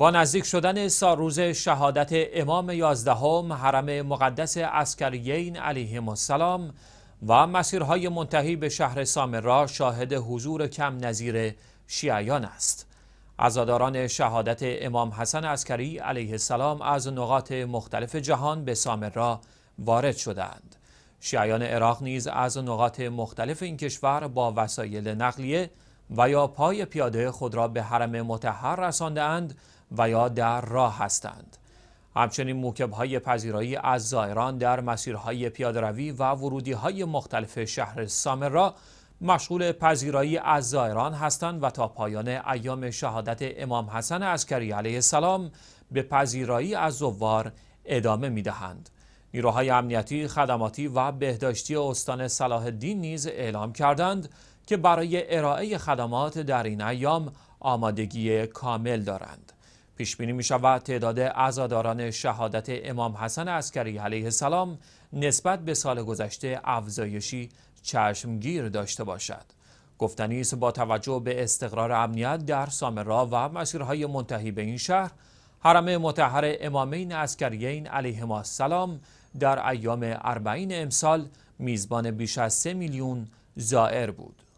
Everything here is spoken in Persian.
با نزدیک شدن روز شهادت امام یازدهم حرم مقدس عسکریین علیه السلام و مسیرهای منتهی به شهر سامرا شاهد حضور کم نظیر شیعیان است عزاداران شهادت امام حسن عسکری علیه السلام از نقاط مختلف جهان به سامرا وارد شدند شیعیان عراق نیز از نقاط مختلف این کشور با وسایل نقلیه و یا پای پیاده خود را به حرم متحر رساندهاند و یا در راه هستند. همچنین موکب های پذیرایی از زائران در مسیرهای پیادهروی و ورودی های مختلف شهر را مشغول پذیرایی از زائران هستند و تا پایان ایام شهادت امام حسن عسکری علیه السلام به پذیرایی از زوار ادامه می دهند. نیروهای امنیتی، خدماتی و بهداشتی استان صلاح الدین نیز اعلام کردند که برای ارائه خدمات در این ایام آمادگی کامل دارند. پیش بینی می شود تعداد عزاداران شهادت امام حسن عسکری علیه السلام نسبت به سال گذشته افزایشی چشمگیر داشته باشد. گفتنی است با توجه به استقرار امنیت در سامرا و مسیرهای منتهی به این شهر حرم مطهر امامین عسکریین علیهما السلام در ایام اربعین امسال میزبان بیش از 3 میلیون زائر بود.